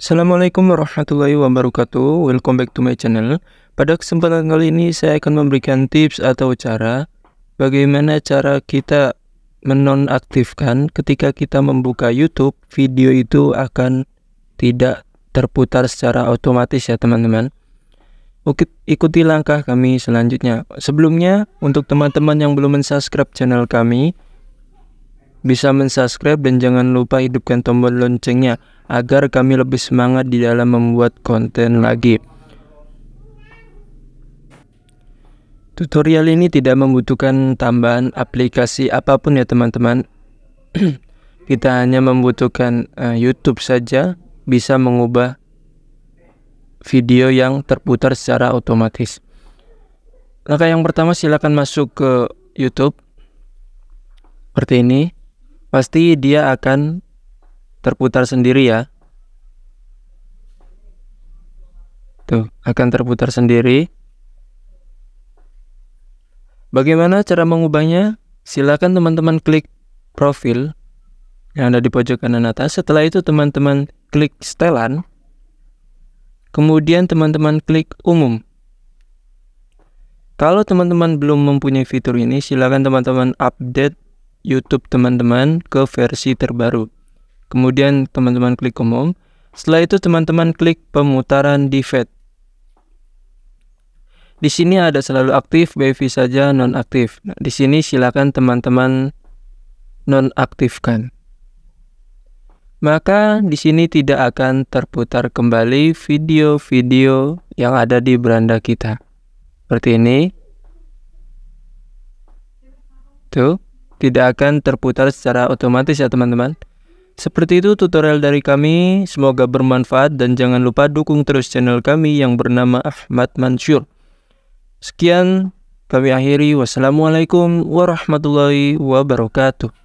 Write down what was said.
Assalamualaikum warahmatullahi wabarakatuh Welcome back to my channel Pada kesempatan kali ini saya akan memberikan tips atau cara Bagaimana cara kita menonaktifkan ketika kita membuka YouTube Video itu akan tidak terputar secara otomatis ya teman-teman ikuti langkah kami selanjutnya Sebelumnya untuk teman-teman yang belum mensubscribe channel kami Bisa mensubscribe dan jangan lupa hidupkan tombol loncengnya agar kami lebih semangat di dalam membuat konten lagi. Tutorial ini tidak membutuhkan tambahan aplikasi apapun ya teman-teman. Kita hanya membutuhkan uh, YouTube saja bisa mengubah video yang terputar secara otomatis. Langkah yang pertama silakan masuk ke YouTube. Seperti ini. Pasti dia akan terputar sendiri ya tuh akan terputar sendiri bagaimana cara mengubahnya silakan teman-teman klik profil yang ada di pojok kanan atas setelah itu teman-teman klik setelan kemudian teman-teman klik umum kalau teman-teman belum mempunyai fitur ini, silakan teman-teman update YouTube teman-teman ke versi terbaru. Kemudian teman-teman klik umum. Setelah itu teman-teman klik pemutaran di Di sini ada selalu aktif, BV saja non aktif. Nah, di sini silakan teman-teman nonaktifkan. Maka di sini tidak akan terputar kembali video-video yang ada di beranda kita. Seperti ini. Tuh, tidak akan terputar secara otomatis ya teman-teman. Seperti itu tutorial dari kami, semoga bermanfaat dan jangan lupa dukung terus channel kami yang bernama Ahmad Mansur. Sekian kami akhiri, wassalamualaikum warahmatullahi wabarakatuh.